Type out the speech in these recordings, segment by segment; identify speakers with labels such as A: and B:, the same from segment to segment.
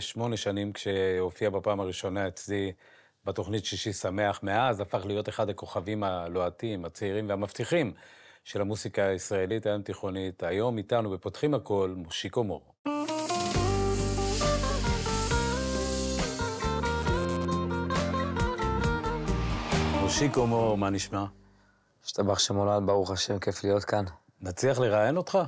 A: שמונה שנים כשהופיע בפעם הראשונה אצלי בתוכנית שישי שמח, מאז הפך להיות אחד הכוכבים הלוהטים, הצעירים והמבטיחים של המוסיקה הישראלית הים תיכונית. היום איתנו בפותחים הכל, מושיקו מור. מושיקו מור, מה נשמע? השתבח שמולד, ברוך השם, כיף להיות כאן. נצליח לראיין אותך?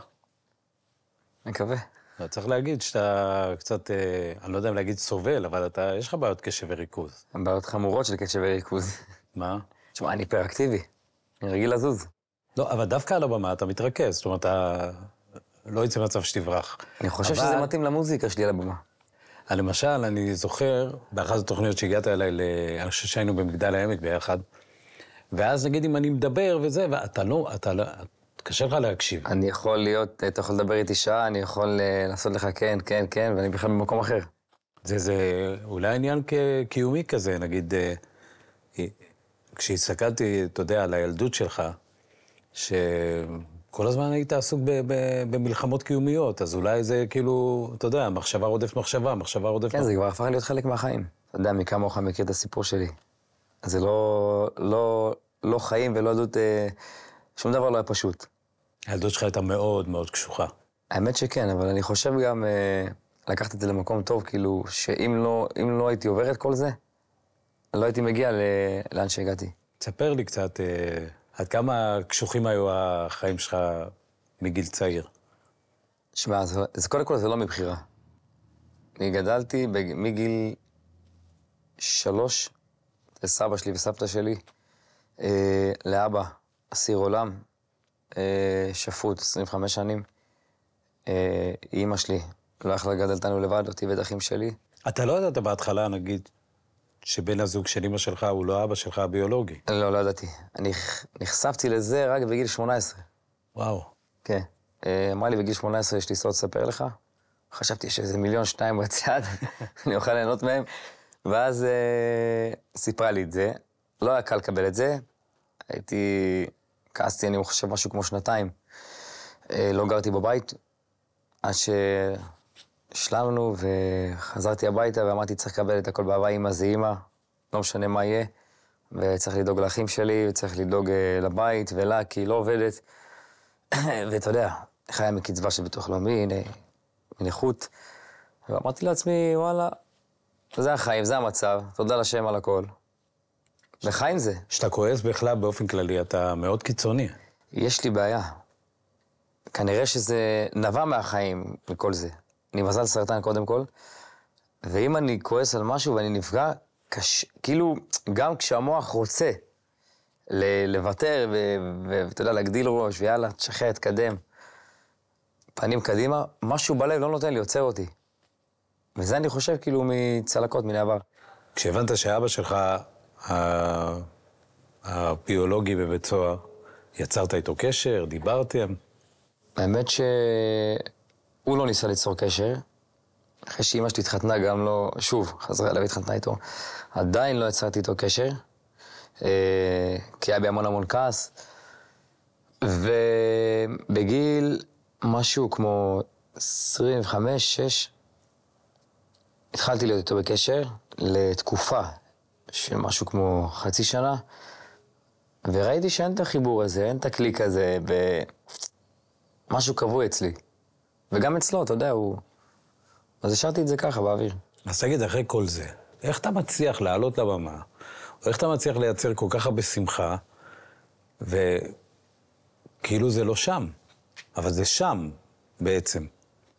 A: מקווה. לא, צריך להגיד שאתה קצת, אה, אני לא יודע אם להגיד סובל, אבל אתה, יש לך בעיות קשב וריכוז. בעיות חמורות של קשב וריכוז. מה? תשמע, אני היפראקטיבי, אני רגיל לזוז. לא, אבל דווקא על הבמה אתה מתרכז, זאת אומרת, אתה לא יצא מצב שתברח. אני חושב אבל... שזה מתאים למוזיקה שלי על הבמה. אה, למשל, אני זוכר, באחת התוכניות שהגעת אליי, ל... אני חושב שהיינו במגדל העמק ביחד, ואז נגיד אם אני מדבר וזה, ואתה לא, אתה, לא- קשה לך להקשיב.
B: אני יכול להיות, אה, אתה יכול לדבר איתי שעה, אני יכול אה, לעשות לך כן, כן, כן, ואני בכלל במקום אחר.
A: זה, זה אולי עניין קיומי כזה, נגיד, אה, כשהסתכלתי, אתה יודע, על הילדות שלך, שכל הזמן היית עסוק ב, ב, במלחמות קיומיות, אז אולי זה כאילו, אתה יודע, מחשבה רודפת מחשבה, מחשבה רודפת... כן, מח... זה כבר הפך להיות חלק מהחיים.
B: אתה יודע, מי כמוך מכיר את הסיפור שלי. זה לא, לא, לא חיים ולא עדות, שום דבר לא היה פשוט. הילדות שלך הייתה מאוד מאוד קשוחה. האמת שכן, אבל אני חושב גם אה, לקחת את זה למקום טוב, כאילו, שאם לא, לא הייתי עובר את כל זה, לא הייתי מגיע ל... לאן שהגעתי.
A: תספר לי קצת, אה, עד כמה קשוחים היו החיים שלך מגיל צעיר? שמע, אז, אז קודם כל זה לא מבחירה. אני
B: גדלתי בג... מגיל שלוש, לסבא שלי וסבתא שלי, אה, לאבא, אסיר עולם, אה, שפוט, 25 שנים. אה, אימא שלי לא יכלה לגדל אותנו לבד, אותי ואת אחים
A: שלי. אתה לא ידעת בהתחלה, נגיד, שבן הזוג של אימא שלך הוא לא אבא שלך הביולוגי. לא, לא ידעתי. אני נחשפתי לזה רק בגיל 18. וואו.
B: כן. אה, אמרה לי, בגיל 18 יש לי סוד לספר לך. חשבתי שאיזה מיליון שניים בצד, אני אוכל ליהנות מהם. ואז סיפרה לי את זה. לא היה קל לקבל את זה. הייתי כעסתי, אני חושב, משהו כמו שנתיים. אה, לא גרתי בבית, עד שהשלמנו וחזרתי הביתה ואמרתי, צריך לקבל את הכל באהבה, אימא זה אימא, לא משנה מה יהיה, וצריך לדאוג לאחים שלי, וצריך לדאוג אה, לבית ולה, כי היא לא עובדת. ואתה יודע, חיה מקצבה של ביטוח לאומי, מנכות. ואמרתי לעצמי, וואלה, זה החיים, זה המצב, תודה לשם על הכל. וחי עם זה. כשאתה כועס בכלל באופן כללי, אתה מאוד קיצוני. יש לי בעיה. כנראה שזה נבע מהחיים, מכל זה. אני מזל סרטן קודם כל, ואם אני כועס על משהו ואני נפגע, קש... כאילו, גם כשהמוח רוצה ל... לוותר ואתה יודע, להגדיל ראש, ויאללה, תשחרר, תקדם, פנים קדימה, משהו בלב לא נותן לי, עוצר אותי. וזה אני
A: חושב כאילו מצלקות, מן העבר. כשהבנת שאבא שלך הביולוגי בבית סוהר? יצרת איתו קשר? דיברתם? האמת שהוא לא ניסה ליצור קשר. אחרי שאימא שלי התחתנה
B: גם לא, שוב, חזרה אליו והתחתנה איתו. עדיין לא יצרתי איתו קשר, אה, כי היה בי המון המון כעס. ובגיל משהו כמו 25-6, התחלתי להיות איתו בקשר לתקופה, של משהו כמו חצי שנה, וראיתי שאין את החיבור הזה, אין את הקליק הזה,
A: ומשהו קבוע אצלי. וגם אצלו, אתה יודע, הוא... אז השארתי את זה ככה, באוויר. אז תגיד, אחרי כל זה, איך אתה מצליח לעלות לבמה, או איך אתה מצליח לייצר כל כך הרבה שמחה, וכאילו זה לא שם, אבל זה שם בעצם.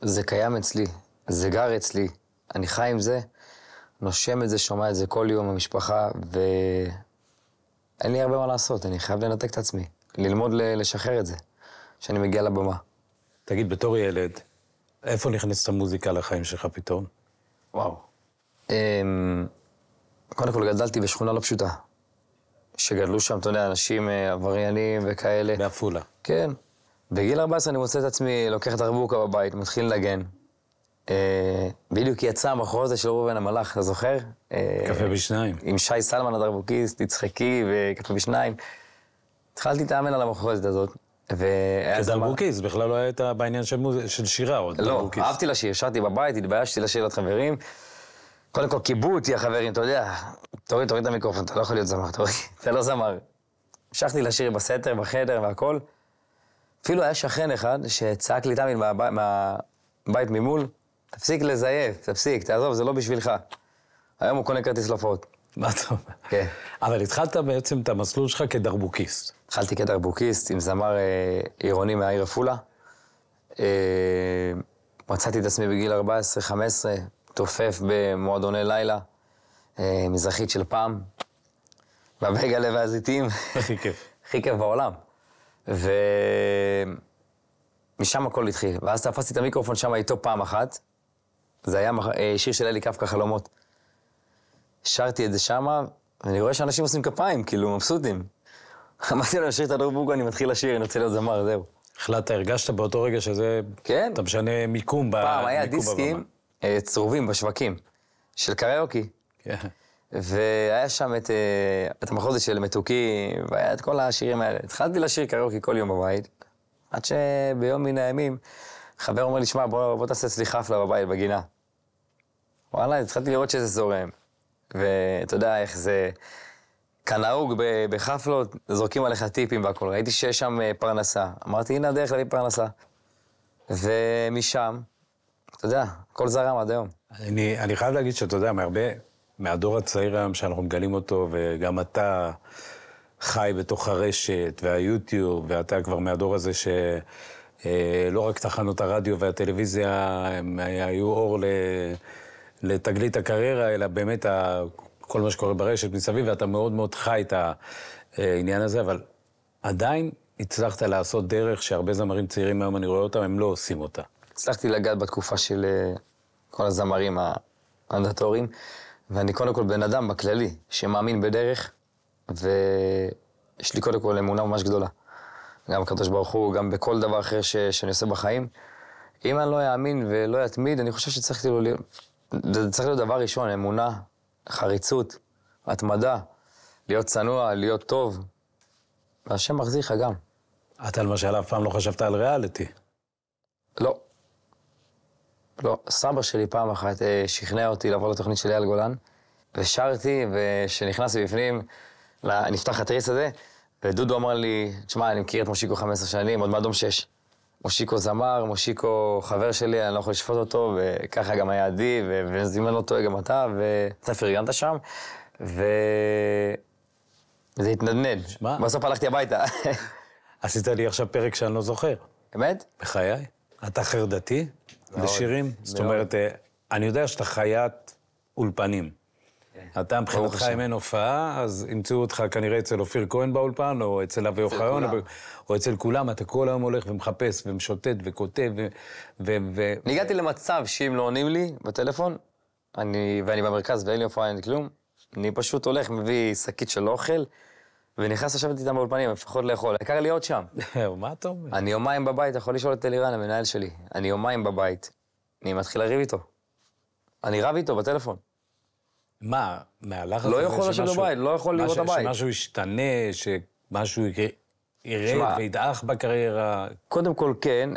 A: זה קיים אצלי, זה גר אצלי, אני
B: חי עם זה. נושם את זה, שומע את זה כל יום במשפחה, ואין לי הרבה מה לעשות, אני חייב לנתק את עצמי,
A: ללמוד לשחרר את זה, כשאני מגיע לבמה. תגיד, בתור ילד, איפה נכנסת המוזיקה לחיים שלך פתאום? וואו. אמ�... קודם כל, גדלתי בשכונה לא פשוטה.
B: שגדלו שם, אתה יודע, אנשים אה, עבריינים וכאלה. בעפולה. כן. בגיל 14 אני מוצא את עצמי לוקח את הרבוקה בבית, מתחיל לנגן. אה, בדיוק יצא המחור הזה של ראובן המלאך, אתה זוכר? קפה אה, בשניים. עם שי סלמן הדרבוקיסט, תצחקי וקפה בשניים. התחלתי להתאמן על המחרוזת הזאת. ו... כדרבוקיסט, בכלל לא היית בעניין של, שירה עוד. לא, אהבתי לשיר, שרתי בבית, התביישתי לשיר את חברים. קודם כל כיבו אותי החברים, אתה יודע, תוריד, תוריד את המיקרופון, אתה לא יכול להיות זמר, תוריד, אתה לא זמר. המשכתי לשיר בסתר, בחדר והכל. אפילו היה שכן אחד שצעק לי תמיד מהבית ממול, תפסיק לזייף, תפסיק, תעזוב, זה לא בשבילך. היום הוא קונה כרטיס לפרעות. מה אתה אומר? כן. אבל התחלת בעצם את המסלול שלך כדרבוקיסט. התחלתי כדרבוקיסט עם זמר אה, עירוני מהעיר עפולה. אה, מצאתי את עצמי בגיל 14-15, תופף במועדוני לילה, אה, מזרחית של פעם, בבייגלה והזיתים. הכי כיף. הכי כיף בעולם. ומשם הכל התחיל. ואז תפסתי את המיקרופון שם איתו פעם אחת, זה היה מח... אה, שיר של אלי קפקא חלומות. שרתי את זה שמה, ואני רואה שאנשים עושים כפיים, כאילו, מבסוטים. אמרתי לו, נשאיר את הדור בוגו, אני מתחיל לשיר, אני רוצה להיות זמר, זהו. החלטת, הרגשת באותו רגע שזה... כן. אתה משנה מיקום ב... פעם היה דיסקים אה, צרובים בשווקים, של קריוקי. כן. והיה שם את, אה, את המחוז של מתוקים, והיה את כל השירים האלה. התחלתי לשיר קריוקי כל יום בבית, עד שביום מן הימים חבר אומר לי, שמע, בוא, בוא תעשה אצלי חפלה בבית, בגינה. וואלה, התחלתי לראות שזה זורם. ואתה יודע איך זה... כנהוג בחפלות, זורקים עליך טיפים והכול. ראיתי שיש שם אה, פרנסה. אמרתי, הנה הדרך להביא פרנסה.
A: ומשם, אתה יודע, הכל זרם עד היום. אני, אני חייב להגיד שאתה יודע, מהרבה, מהדור הצעיר היום שאנחנו מגלים אותו, וגם אתה חי בתוך הרשת והיוטיוב, ואתה כבר מהדור הזה ש... אה, לא רק תחנות הרדיו והטלוויזיה הם אה, היו אור לתגלית הקריירה, אלא באמת כל מה שקורה ברשת מסביב, ואתה מאוד מאוד חי את אה, העניין הזה, אבל עדיין הצלחת לעשות דרך שהרבה זמרים צעירים היום, אני רואה אותם, הם לא עושים אותה. הצלחתי לגעת בתקופה של כל הזמרים
B: האנדטוריים, ואני קודם כל בן אדם בכללי, שמאמין בדרך, ויש לי קודם כל אמונה ממש גדולה. גם הקדוש ברוך הוא, גם בכל דבר אחר ש, שאני עושה בחיים. אם אני לא אאמין ולא אתמיד, אני חושב שצריך כאילו להיות, זה צריך להיות דבר ראשון, אמונה, חריצות, התמדה, להיות צנוע, להיות טוב. והשם מחזיר לך גם. אתה למשל אף פעם לא חשבת על ריאליטי. לא. לא, סבא שלי פעם אחת אה, שכנע אותי לבוא לתוכנית של אייל גולן, ושרתי, וכשנכנסתי בפנים, נפתח התריס הזה, ודודו אמר לי, תשמע, אני מכיר את מושיקו 15 שנים, עוד מאדום 6. מושיקו זמר, מושיקו חבר שלי, אני לא יכול לשפוט אותו, וככה גם היה עדי, ואם אני לא טועה גם אתה, ואתה פרגנת שם, וזה
A: התנדנד. מה? בסוף הלכתי הביתה. עשית לי עכשיו פרק שאני לא זוכר. באמת? בחיי. אתה חרדתי בשירים? זאת אומרת, אה, אני יודע שאתה חיית אולפנים. כן. אתה מבחינתך אם אין הופעה, אז ימצאו אותך כנראה אצל אופיר כהן באולפן, או אצל אבי אוחיון, או או אצל כולם, אתה כל היום הולך ומחפש ומשוטט וכותב ו... ו, ו... אני הגעתי למצב שאם לא עונים לי בטלפון,
B: אני, ואני במרכז ואין לי הופעה, אין לי כלום, אני פשוט הולך, מביא שקית של אוכל, ונכנס לשבת איתם באולפנים, לפחות לאכול. העיקר להיות שם. מה אתה אומר? אני יומיים בבית, יכול לשאול את אלירן, המנהל שלי. אני יומיים בבית, אני מתחיל לריב איתו. אני רב איתו בטלפון.
A: מה, מהלך הזה לא יכול לשבת בבית, לא יכול לראות הבית. שמשהו ישתנה, שמשהו ירד וידעך בקריירה. קודם כל, כן,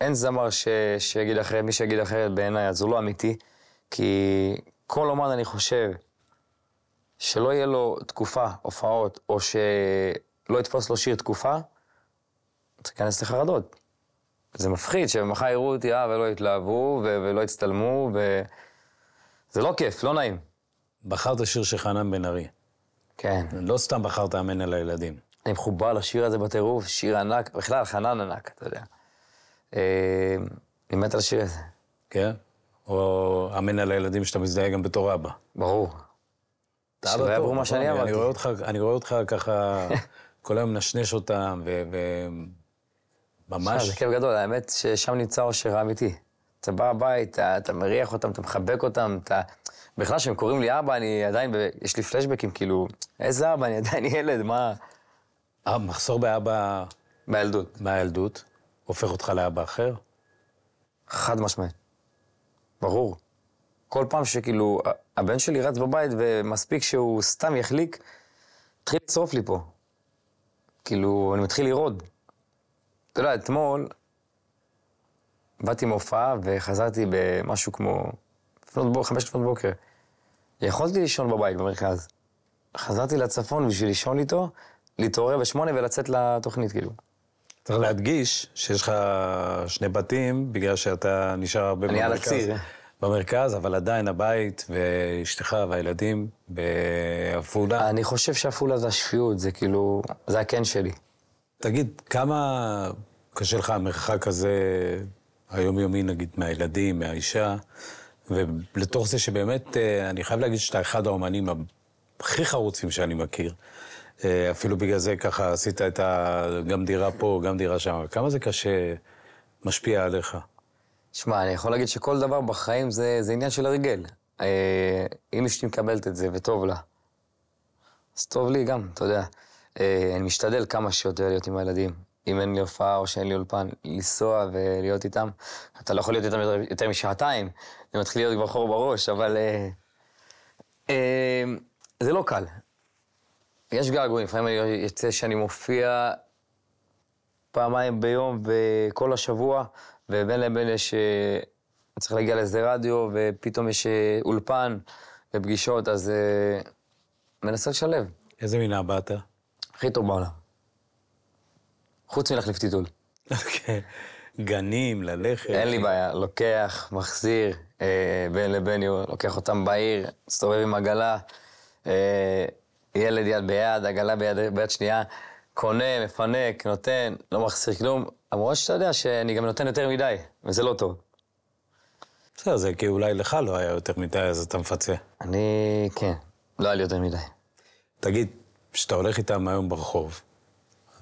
B: אין זמר ש... שיגיד אחרת, מי שיגיד אחרת בעיניי, אז הוא לא אמיתי, כי כל אומן, אני חושב, שלא יהיה לו תקופה, הופעות, או שלא יתפוס לו שיר תקופה, צריך להיכנס לחרדות. זה מפחיד שמחר יראו אותי, אה, ולא יתלהבו, ו... ולא יצטלמו, ו... זה לא כיף, לא נעים. בחרת שיר של חנן בן ארי. כן. לא סתם בחרת אמן על הילדים. אני מחובר לשיר הזה בטירוף, שיר ענק, בכלל, חנן ענק, אתה יודע.
A: אה, אני מת על השיר הזה. כן? או אמן על הילדים שאתה מזדהה גם בתור אבא. ברור. אתה אבא לא טוב, מה שאני לא, אמרתי. אני רואה אותך ככה, כל היום נשנש אותם, ו... ממש. זה כיף גדול,
B: האמת ששם נמצא אושר האמיתי. אתה בא הביתה, אתה מריח אותם, אתה מחבק אותם, אתה... בכלל, כשהם קוראים לי אבא, אני עדיין, ב... יש לי פלשבקים, כאילו, איזה אבא, אני עדיין ילד,
A: מה... המחסור אה, באבא... מהילדות. מהילדות, הופך אותך לאבא אחר? חד משמעית. ברור. כל פעם
B: שכאילו, הבן שלי רץ בבית ומספיק שהוא סתם יחליק, התחיל לצרוף לי פה. כאילו, אני מתחיל לרעוד. אתה יודע, אתמול באתי מהופעה וחזרתי במשהו כמו לפנות בוקר, חמש לפנות בוקר. יכולתי לישון בבית במרכז. חזרתי לצפון בשביל לישון איתו,
A: להתעורר בשמונה ולצאת לתוכנית, כאילו. צריך להדגיש שיש לך שני בתים, בגלל שאתה נשאר הרבה במרכז. אני על הציר. במרכז, אבל עדיין הבית ואשתך והילדים בעפולה. אני חושב שעפולה זה השפיות, זה כאילו, זה הקן שלי. תגיד, כמה קשה לך המרחק הזה היומיומי, נגיד, מהילדים, מהאישה? ולתוך זה שבאמת, אה, אני חייב להגיד שאתה אחד האומנים הכי חרוצים שאני מכיר. אה, אפילו בגלל זה ככה עשית את ה... גם דירה פה, גם דירה שם. כמה זה קשה משפיע עליך? שמע, אני יכול להגיד שכל דבר בחיים זה, זה עניין של הרגל.
B: אה, אם אשתי מקבלת את זה וטוב לה, אז טוב לי גם, אתה יודע. אני משתדל כמה שיותר להיות עם הילדים. אם אין לי הופעה או שאין לי אולפן, לנסוע ולהיות איתם. אתה לא יכול להיות איתם יותר, משעתיים, זה מתחיל להיות כבר חור בראש, אבל... אה, אה, זה לא קל. יש געגועים, לפעמים אני יוצא שאני מופיע פעמיים ביום וכל השבוע, ובין לבין יש... אה, צריך להגיע לאיזה רדיו, ופתאום יש אה, אולפן ופגישות, אז אה, מנסה לשלב. איזה מינה באת? הכי טוב בעולם. חוץ מלהחליף טיטול. אוקיי. גנים, ללכת. אין לי בעיה, לוקח, מחזיר, אה, בין לבין, לוקח אותם בעיר, מסתובב עם עגלה, אה, ילד יד ביד, עגלה ביד, ביד שנייה, קונה, מפנק, נותן, לא מחזיר כלום, למרות שאתה יודע שאני גם
A: נותן יותר מדי, וזה לא טוב. בסדר, זה כי אולי לך לא היה יותר מדי, אז אתה מפצה. אני, כן, לא היה לי יותר מדי. תגיד, כשאתה הולך איתם היום ברחוב,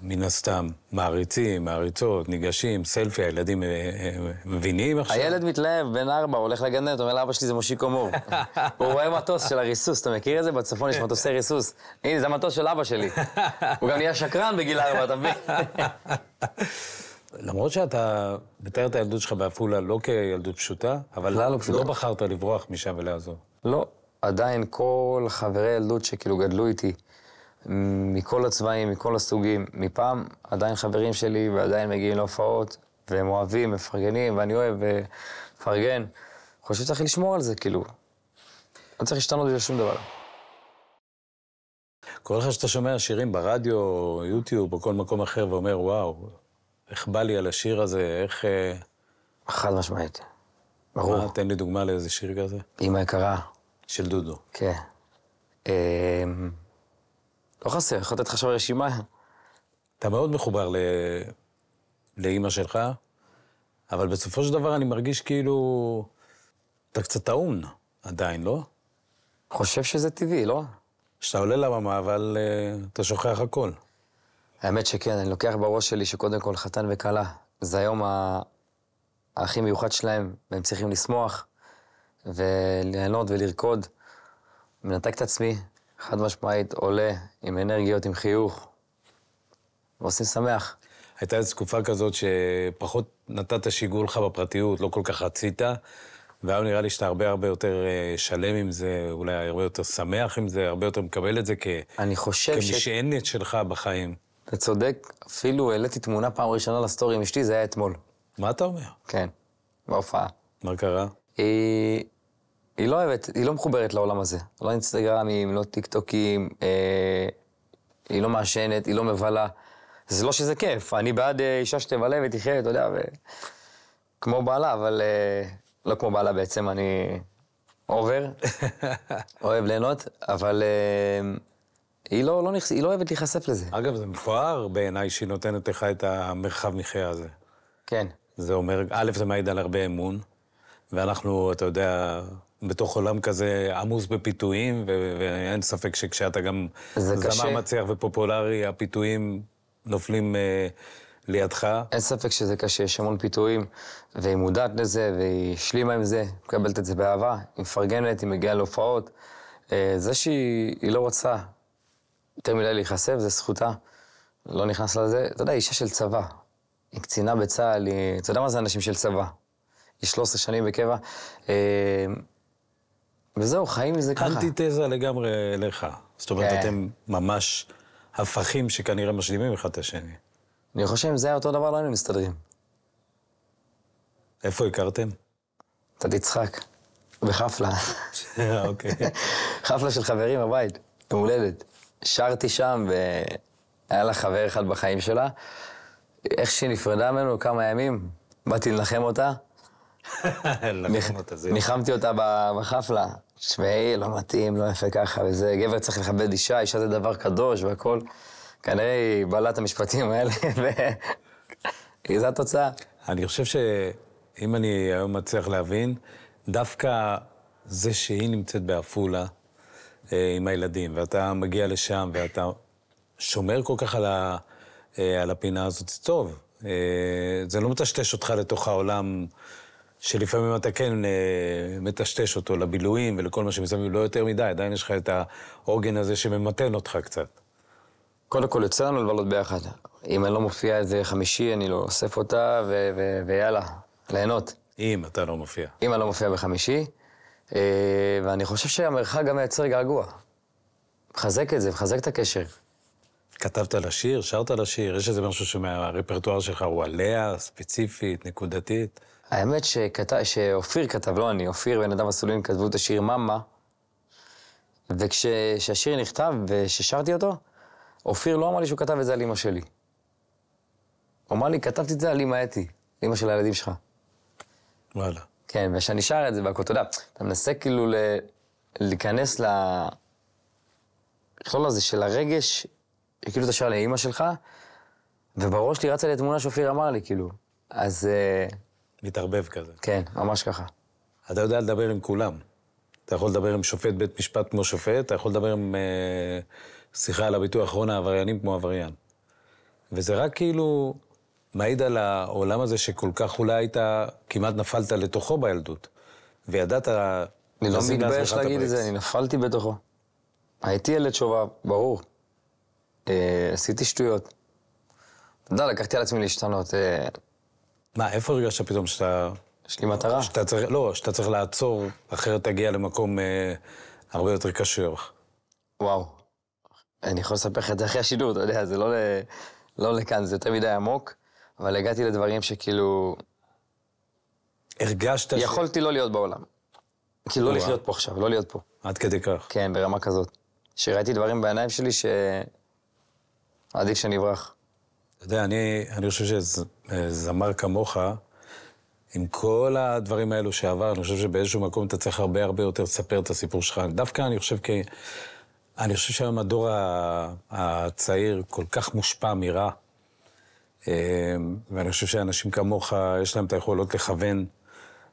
A: מן הסתם, מעריצים, מעריצות, ניגשים, סלפי, הילדים אה, אה, מבינים עכשיו? הילד מתלהב, בן ארבע, הולך לגננת, אומר לאבא שלי, זה מושיקו מור.
B: הוא רואה מטוס של הריסוס, אתה מכיר את זה? בצפון יש מטוסי ריסוס. הנה, זה המטוס של אבא שלי. הוא גם נהיה שקרן בגיל ארבע, אתה מבין?
A: למרות שאתה מתאר את הילדות שלך בעפולה לא כילדות פשוטה, אבל לא, לא, לא בחרת לברוח משם ולעזור.
B: לא, עדיין כל חברי הילדות שכאילו גדלו איתי, מכל הצבעים, מכל הסוגים. מפעם עדיין חברים שלי ועדיין מגיעים להופעות, והם אוהבים, מפרגנים, ואני אוהב, ומפרגן. חושב שצריך לשמור על זה, כאילו.
A: לא צריך להשתנות בשביל שום דבר. קורה לך שאתה שומע שירים ברדיו, יוטיוב, או כל מקום אחר, ואומר, וואו, איך בא לי על השיר הזה, איך... אה, חד משמעית. ברור. מה, תן לי דוגמה לאיזה שיר כזה.
B: אמא יקרה.
A: של דודו. כן. אמ, לא חסר, יכול לתת לך עכשיו רשימה. אתה מאוד מחובר ל... לאימא שלך, אבל בסופו של דבר אני מרגיש כאילו... אתה קצת טעון עדיין, לא? חושב שזה טבעי, לא? כשאתה עולה לבמה, אבל uh, אתה שוכח
B: הכל. האמת שכן, אני לוקח בראש שלי שקודם כל חתן וכלה, זה היום ה... הכי מיוחד שלהם, והם צריכים לשמוח, וליהנות ולרקוד. מנתק את עצמי, חד משמעית, עולה, עם אנרגיות, עם
A: חיוך. ועושים שמח. הייתה איזו תקופה כזאת שפחות נתת שיגעו לך בפרטיות, לא כל כך רצית, והיום נראה לי שאתה הרבה הרבה יותר אה, שלם עם זה, אולי הרבה יותר שמח עם זה, הרבה יותר מקבל את זה כ... אני חושב כמשענת ש... כמשענת שלך בחיים. אתה צודק, אפילו העליתי תמונה פעם ראשונה לסטורי עם אשתי, זה היה אתמול.
B: מה אתה אומר? כן, בהופעה. מה קרה? היא... היא לא אוהבת, היא לא מחוברת לעולם הזה. לא אינסטגרמים, לא טיקטוקים, אה, היא לא מעשנת, היא לא מבלה. זה לא שזה כיף, אני בעד אה, אישה שתבלה ותחיה, אתה יודע, ו... כמו בעלה, אבל אה, לא כמו בעלה בעצם, אני עובר,
A: אוהב ליהנות, אבל אה, היא, לא, לא נכס, היא לא אוהבת להיחשף לזה. אגב, זה מפואר בעיניי שהיא נותנת לך את המרחב מחיה הזה. כן. זה אומר, א', זה מעיד על הרבה אמון, ואנחנו, אתה יודע, בתוך עולם כזה עמוס בפיתויים, ו- ואין ספק שכשאתה גם זמר מצליח ופופולרי, הפיתויים נופלים אה, לידך. אין ספק שזה קשה, יש המון
B: פיתויים, והיא מודעת לזה, והיא השלימה עם זה, מקבלת את זה באהבה, היא מפרגנת, היא מגיעה להופעות. אה, זה שהיא לא רוצה יותר מדי להיחשף, זה זכותה. לא נכנס לזה. אתה יודע, אישה של צבא, היא קצינה בצה"ל, היא... אתה יודע מה זה אנשים של צבא? היא 13 שנים בקבע. אה... וזהו,
A: חיים מזה ככה. אנטיתזה לגמרי אליך. זאת אומרת, כן. אתם ממש הפכים שכנראה משלימים אחד את השני. אני חושב שאם זה היה אותו דבר, לא היינו מסתדרים. איפה הכרתם? אתה תצחק. בחפלה.
B: אה, אוקיי. חפלה של חברים, בבית, במולדת. שרתי שם, והיה לה חבר אחד בחיים שלה. איך שהיא נפרדה ממנו כמה ימים, באתי לנחם אותה. ניחמתי אותה בחפלה. תשמעי, לא מתאים, לא יפה ככה וזה, גבר צריך לכבד אישה, אישה זה דבר קדוש והכול.
A: כנראה היא בעלת המשפטים האלה, ו... כי זו התוצאה. אני חושב שאם אני היום מצליח להבין, דווקא זה שהיא נמצאת בעפולה אה, עם הילדים, ואתה מגיע לשם, ואתה שומר כל כך על, ה, אה, על הפינה הזאת, זה טוב. אה, זה לא מטשטש אותך לתוך העולם שלפעמים אתה כן אה, מטשטש אותו לבילויים ולכל מה שמסביב, לא יותר מדי, עדיין יש לך את העוגן הזה שממתן אותך קצת. קודם כל, יוצא לנו לבלות ביחד. אם אני לא מופיע איזה חמישי, אני לא אוסף אותה, ו- ו-
B: ויאללה, ליהנות. אם אתה לא מופיע. אם אני לא מופיע בחמישי, אה, ואני
A: חושב שהמרחק גם מייצר געגוע. מחזק את זה, מחזק את הקשר. כתבת על השיר? שרת על השיר? יש איזה משהו שמהרפרטואר שלך הוא עליה, ספציפית, נקודתית? האמת שכת... שאופיר כתב, לא אני, אופיר ונדב אסולין כתבו את השיר ממא,
B: וכשהשיר וכש... נכתב וששרתי אותו, אופיר לא אמר לי שהוא כתב את זה על אימא שלי. הוא אמר לי, כתבתי את זה על אימא אתי, אימא של הילדים שלך. וואלה. כן, וכשאני שר את זה והכל, אתה יודע, אתה מנסה כאילו ל... להיכנס ל... לכלול לא, לא, הזה של הרגש, כאילו אתה שר לאימא שלך, ובראש לי רצה לי התמונה שאופיר אמר לי, כאילו. אז... Uh...
A: מתערבב כזה.
B: כן, ממש ככה.
A: אתה יודע לדבר עם כולם. אתה יכול לדבר עם שופט בית משפט כמו שופט, אתה יכול לדבר עם אה, שיחה על הביטוי האחרון העבריינים כמו עבריין. וזה רק כאילו מעיד על העולם הזה שכל כך אולי היית, כמעט נפלת לתוכו בילדות. וידעת... אני לא מתבייש להגיד את זה, אני
B: נפלתי בתוכו. הייתי ילד שובה, ברור. אה,
A: עשיתי שטויות. אתה יודע, לקחתי על עצמי להשתנות. אה, מה, איפה הרגשת פתאום שאתה... יש לי מטרה. שאתה צריך, לא, שאתה צריך לעצור, אחרת תגיע למקום אה, הרבה יותר קשה לך. וואו. אני יכול לספר לך את זה אחרי השידור,
B: אתה יודע, זה לא, ל... לא לכאן, זה יותר מדי עמוק, אבל הגעתי לדברים שכאילו... הרגשת יכולתי ש... יכולתי לא להיות בעולם. כאילו, לא לחיות פה עכשיו, לא להיות פה. עד כדי כך. כן, ברמה כזאת. שראיתי דברים בעיניים שלי ש...
A: עדיף שנברח. אתה יודע, אני, אני חושב שזמר אה, כמוך, עם כל הדברים האלו שעבר, אני חושב שבאיזשהו מקום אתה צריך הרבה הרבה יותר לספר את הסיפור שלך. דווקא אני חושב כי... אני חושב שהיום הדור הצעיר כל כך מושפע מרע, אה, ואני חושב שאנשים כמוך, יש להם את היכולות לכוון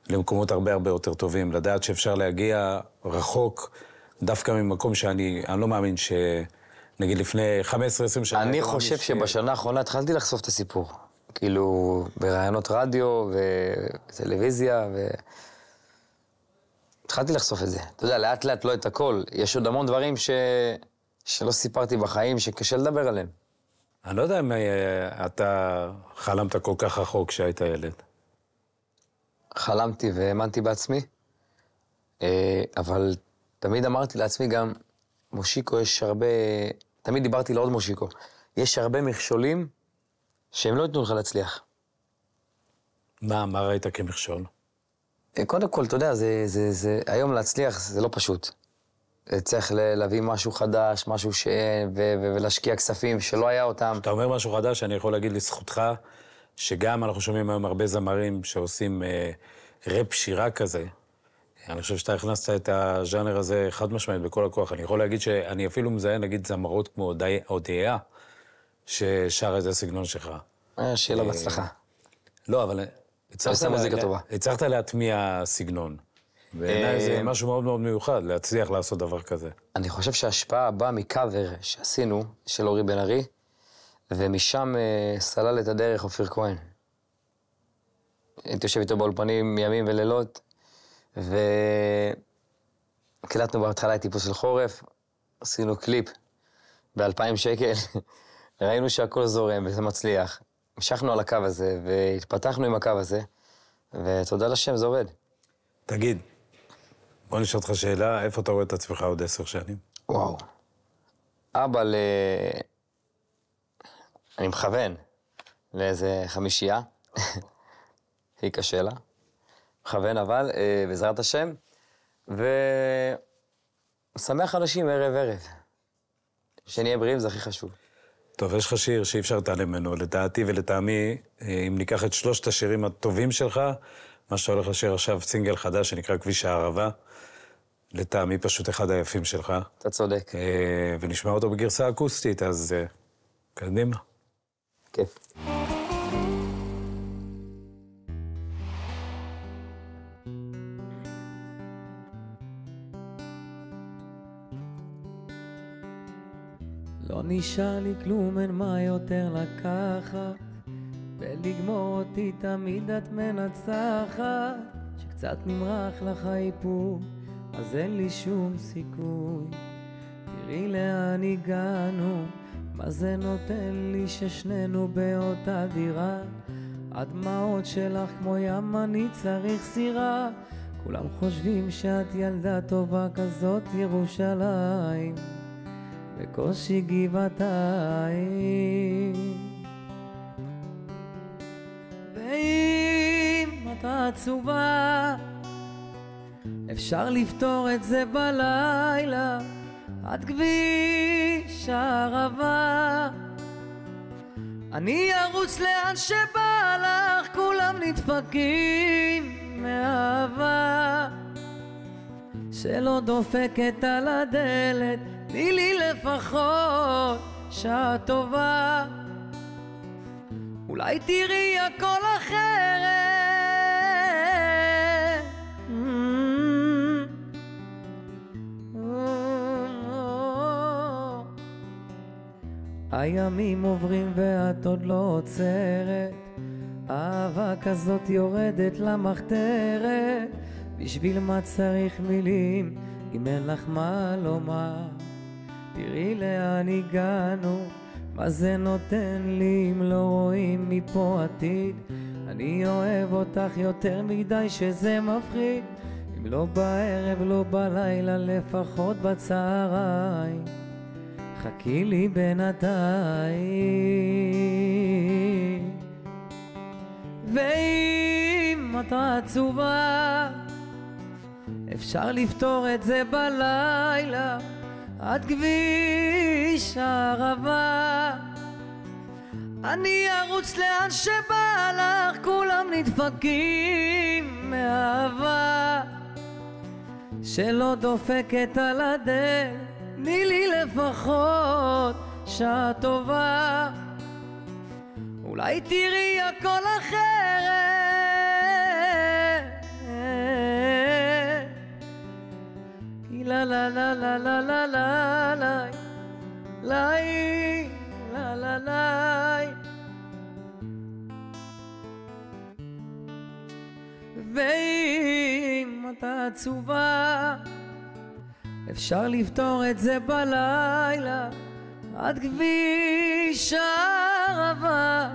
A: למקומות הרבה הרבה יותר טובים, לדעת שאפשר להגיע רחוק דווקא ממקום שאני אני לא מאמין ש... נגיד לפני 15-20 שנה. אני חושב שבשנה האחרונה התחלתי לחשוף את הסיפור. כאילו, בראיונות רדיו
B: וטלוויזיה, ו... התחלתי לחשוף את זה. אתה יודע, לאט לאט לא את הכל. יש עוד המון דברים ש... שלא סיפרתי בחיים, שקשה לדבר עליהם.
A: אני לא יודע אם אה, אתה חלמת כל כך רחוק כשהיית ילד.
B: חלמתי והאמנתי בעצמי,
A: אה, אבל
B: תמיד אמרתי לעצמי גם, מושיקו יש הרבה, תמיד דיברתי לעוד מושיקו, יש הרבה מכשולים שהם לא ייתנו לך להצליח. מה, מה ראית כמכשול? אה, קודם כל, אתה יודע, זה, זה, זה, היום להצליח זה לא פשוט. אה, צריך להביא משהו חדש, משהו שאין, ולהשקיע כספים
A: שלא היה אותם. כשאתה אומר משהו חדש, אני יכול להגיד לזכותך, שגם אנחנו שומעים היום הרבה זמרים שעושים אה, ראפ שירה כזה, אני חושב שאתה הכנסת את הז'אנר הזה חד משמעית בכל הכוח. אני יכול להגיד שאני אפילו מזהה, נגיד, זמרות כמו אודיה, ששרה את הסגנון שלך.
B: אה, שיהיה לה אה, בהצלחה.
A: לא, אבל... עושה מוזיקה טובה. הצלחת להטמיע סגנון. בעיניי זה אה, משהו מאוד מאוד מיוחד, להצליח לעשות דבר כזה. אני חושב שההשפעה באה מקאבר שעשינו, של אורי בן ארי,
B: ומשם סלל את הדרך אופיר כהן. הייתי יושב איתו באולפנים ימים ולילות, והקלטנו בהתחלה את טיפוס של חורף, עשינו קליפ ב-2,000 שקל, ראינו שהכל זורם וזה מצליח. המשכנו על הקו הזה, והתפתחנו עם הקו הזה,
A: ותודה לשם, זה עובד. תגיד, בוא נשאל אותך שאלה, איפה אתה רואה את עצמך עוד עשר שנים? וואו. אבא ל...
B: אני מכוון לאיזה חמישייה, היא קשה לה. מכוון אבל, אה, בעזרת השם, ושמח אנשים ערב-ערב.
A: שנהיה בריאים זה הכי חשוב. טוב, יש לך שיר שאי אפשר להתעלם ממנו, לדעתי ולטעמי, אה, אם ניקח את שלושת השירים הטובים שלך, מה שהולך לשיר עכשיו, סינגל חדש שנקרא כביש הערבה, לטעמי פשוט אחד היפים שלך. אתה צודק. אה, ונשמע אותו בגרסה אקוסטית, אז אה, קדימה. כיף. Okay.
C: נשאר לי כלום, אין מה יותר לקחת. ולגמור אותי תמיד את מנצחת. שקצת נמרח לך איפור, אז אין לי שום סיכוי. תראי לאן הגענו, מה זה נותן לי ששנינו באותה דירה? הדמעות שלך כמו ים, אני צריך סירה. כולם חושבים שאת ילדה טובה כזאת ירושלים. בקושי גבעתיים. ואם אתה עצובה, אפשר לפתור את זה בלילה, עד כביש הערבה. אני ארוץ לאן שבא לך, כולם נדפקים מאהבה שלא דופקת על הדלת תני לי לפחות שעה טובה אולי תראי הכל אחרת הימים עוברים ואת עוד לא עוצרת אהבה כזאת יורדת למחתרת בשביל מה צריך מילים אם אין לך מה לומר תראי לאן הגענו, מה זה נותן לי אם לא רואים מפה עתיד? אני אוהב אותך יותר מדי שזה מפחיד, אם לא בערב, לא בלילה, לפחות בצהריים. חכי לי בינתיים. ואם את עצובה, אפשר לפתור את זה בלילה. עד כביש הערבה. אני ארוץ לאן שבא לך, כולם נדפקים מאהבה שלא דופקת על הדל, תני לי לפחות שעה טובה. אולי תראי הכל אחרת la la la la la la la la la la la ואם אתה עצובה אפשר לפתור את זה בלילה עד כביש הערבה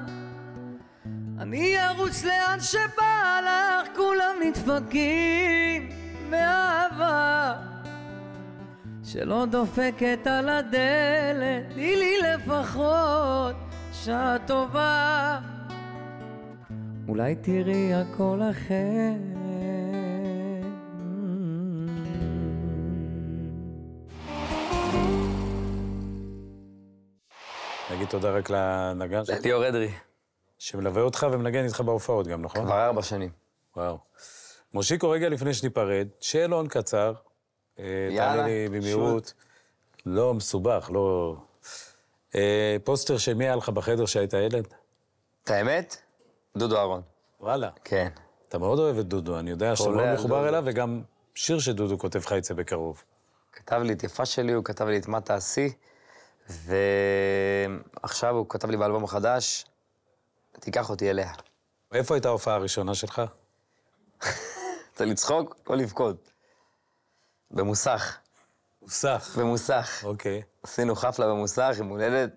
C: אני ארוץ לאן שבא לך כולם נדפקים מאהבה שלא דופקת על הדלת, תני לי לפחות שעה טובה. אולי תראי הכל אחרת.
A: נגיד תודה רק לנגן שלך. ליאור אדרי. שמלווה אותך ומנגן איתך בהופעות גם, נכון? כבר ארבע שנים. וואו. מושיקו, רגע לפני שניפרד, שאלון קצר, אה, יאללה, תענה לי במהירות. לא מסובך, לא... אה, פוסטר של מי היה לך בחדר כשהיית ילד? את האמת? דודו אהרון. וואלה. כן. אתה מאוד אוהב את דודו, אני יודע שאתה מאוד מחובר אליו, וגם שיר שדודו כותב לך יצא בקרוב. כתב לי את יפה שלי, הוא כתב לי את מה תעשי, ועכשיו
B: הוא כתב לי באלבום החדש, תיקח אותי אליה.
A: איפה הייתה ההופעה הראשונה שלך?
B: אתה לצחוק או לבכות? במוסך. מוסך. במוסך. אוקיי. עשינו חפלה במוסך, עם הולדת,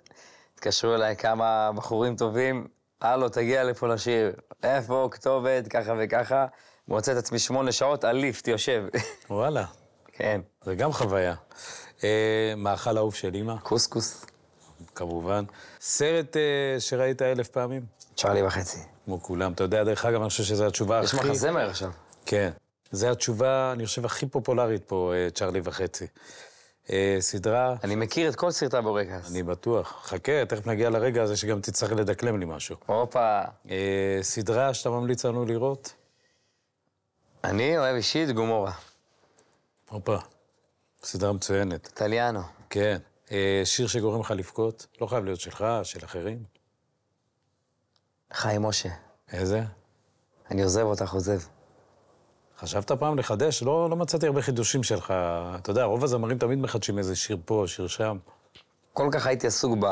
B: התקשרו אליי כמה בחורים טובים, הלו, תגיע לפה לשיר. איפה, כתובת, ככה וככה. מוצא את עצמי שמונה שעות על ליפט, יושב. וואלה. כן. זה
A: גם חוויה. אה, מאכל אהוב של אימא? קוסקוס. כמובן. סרט אה, שראית אלף פעמים? צ'ארלי וחצי. כמו כולם. אתה יודע, דרך אגב, אני חושב שזו התשובה הכי... יש מחזמר עכשיו. כן. זו התשובה, אני חושב, הכי פופולרית פה, אה, צ'ארלי וחצי. אה, סדרה... אני מכיר את כל סרטי הבורקס. אני בטוח. חכה, תכף נגיע לרגע הזה שגם תצטרך לדקלם לי משהו. הופה. אה, סדרה שאתה ממליץ לנו לראות? אני אוהב אישית גומורה. הופה. סדרה מצוינת. טליאנו. כן. שיר שגורם לך לבכות, לא חייב להיות שלך, של אחרים. חיים משה. איזה? אני עוזב אותך, עוזב. חשבת פעם לחדש? לא, לא מצאתי הרבה חידושים שלך. אתה יודע, רוב הזמרים תמיד מחדשים איזה שיר פה, שיר שם. כל כך הייתי עסוק ב...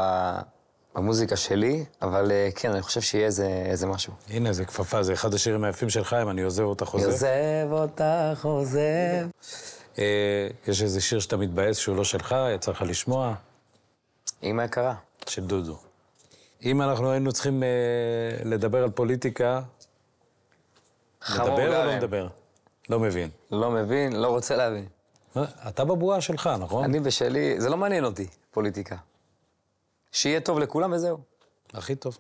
A: במוזיקה שלי, אבל אה, כן, אני חושב שיהיה איזה, איזה משהו. הנה, זה כפפה, זה אחד השירים היפים של חיים, אני עוזב אותך עוזב.
C: עוזב אותך עוזב.
A: אה, יש איזה שיר שאתה מתבאס שהוא לא שלך, יצא לך לשמוע? אמא יקרה. של דודו. אם אנחנו היינו צריכים אה, לדבר על פוליטיקה,
B: חמור לדבר גרם. או לא לדבר? לא מבין. לא מבין, לא רוצה להבין. אתה בבועה שלך, נכון? אני בשלי, זה לא מעניין אותי, פוליטיקה. שיהיה טוב לכולם וזהו.
A: הכי טוב.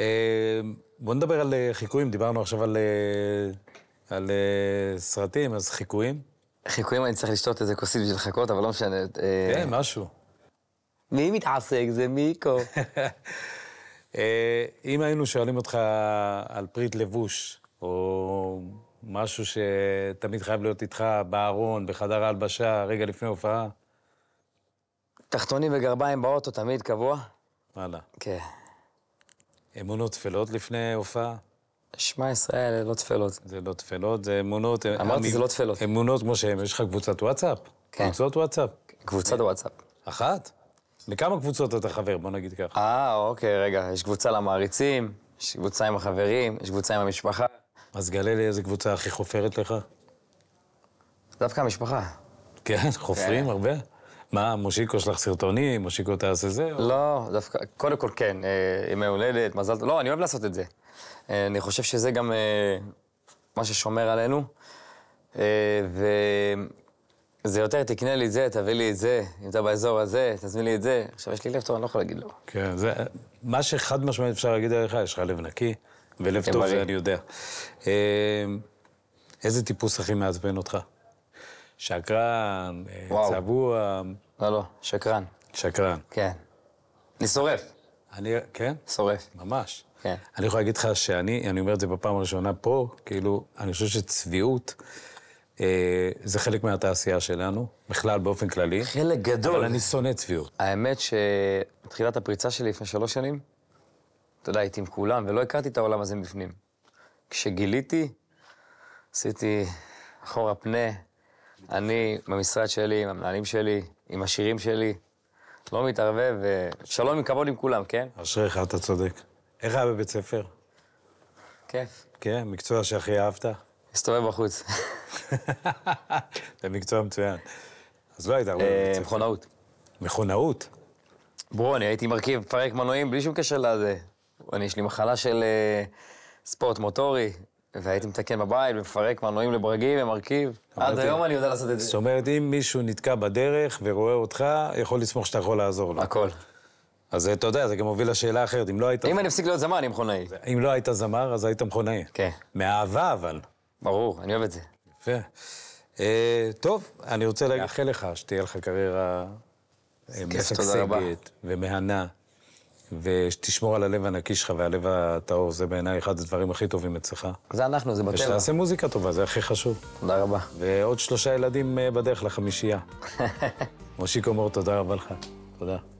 A: אה, בוא נדבר על אה, חיקויים, דיברנו עכשיו על, אה, על אה, סרטים, אז חיקויים. חיקויים, אני צריך לשתות איזה
B: כוסית בשביל לחכות, אבל לא משנה. אה... כן,
A: משהו. מי מתעסק? זה מיקו. אם היינו שואלים אותך על פריט לבוש, או משהו שתמיד חייב להיות איתך, בארון, בחדר ההלבשה, רגע לפני הופעה? תחתונים וגרביים באוטו, תמיד קבוע. וואלה. כן. אמונות טפלות לפני הופעה? שמע ישראל, לא טפלות. זה לא טפלות, זה אמונות... אה, אמרתי, זה לא טפלות. אמונות כמו שהן, יש לך קבוצת וואטסאפ? כן. קבוצות וואטסאפ? קבוצת וואטסאפ. אחת? לכמה קבוצות אתה חבר, בוא נגיד ככה.
B: אה, אוקיי, רגע. יש קבוצה למעריצים, יש קבוצה עם החברים, יש קבוצה עם המשפחה, אז גלה לי איזה קבוצה הכי חופרת לך. דווקא המשפחה.
A: כן, חופרים כן. הרבה? מה, מושיקו שלך סרטונים, מושיקו תעשה זה? לא, דווקא,
B: קודם כל כן, אה, ימי הולדת, מזל טוב, לא, אני אוהב לעשות את זה. אה, אני חושב שזה גם אה, מה ששומר עלינו, אה, וזה יותר, תקנה לי את זה, תביא לי את זה, אם אתה באזור הזה, תזמין לי את זה. עכשיו, יש לי לב טוב, אני לא יכול להגיד לא.
A: כן, זה, מה שחד משמעית אפשר להגיד עליך, יש לך לב נקי. ולב טוב, זה אני יודע. אה, איזה טיפוס הכי מעצבן אותך? שקרן, אה, צבוע. לא, לא, שקרן. שקרן. כן. אני שורף. אני, כן? שורף. ממש. כן. אני יכול להגיד לך שאני, אני אומר את זה בפעם הראשונה פה, כאילו, אני חושב שצביעות אה, זה חלק מהתעשייה שלנו, בכלל, באופן כללי. חלק גדול. אבל אני שונא צביעות. האמת שבתחילת הפריצה שלי
B: לפני שלוש שנים, אתה יודע, הייתי עם כולם, ולא הכרתי את העולם הזה מבפנים. כשגיליתי, עשיתי אחורה פנה, אני במשרד שלי, עם המנהלים שלי, עם השירים שלי, לא מתערבב, ושלום עם כבוד עם כולם,
A: כן? אשריך, אתה צודק. איך היה בבית ספר? כיף. כן, מקצוע שהכי אהבת? הסתובב בחוץ. זה מקצוע מצוין. אז לא היית הרבה בבית אה, ספר. מכונאות. מכונאות? ברור, אני הייתי מרכיב, מפרק
B: מנועים בלי שום קשר לזה. אני, יש לי מחלה של uh, ספורט מוטורי, והייתי מתקן בבית ומפרק מנועים לברגים ומרכיב. עד היום אני יודע לעשות את זה. זאת
A: אומרת, אם מישהו נתקע בדרך ורואה אותך, יכול לסמוך שאתה יכול לעזור לו. הכל. אז אה, אתה יודע, זה גם הוביל לשאלה אחרת, אם לא היית... אם אני אפסיק להיות זמר, אני מכונאי. אם לא היית זמר, אז היית מכונאי. כן. מאהבה, אבל. ברור, אני אוהב את זה. יפה. אה, טוב, אני רוצה לאחל לך שתהיה לך קריירה משגשגת ומהנה. ושתשמור על הלב הנקי שלך והלב הטהור, זה בעיניי אחד הדברים הכי טובים אצלך. זה אנחנו, זה בטבע. ושתעשה מוזיקה טובה, זה הכי חשוב. תודה רבה. ועוד שלושה ילדים אה, בדרך לחמישייה. מושיקו מור, תודה רבה לך. תודה.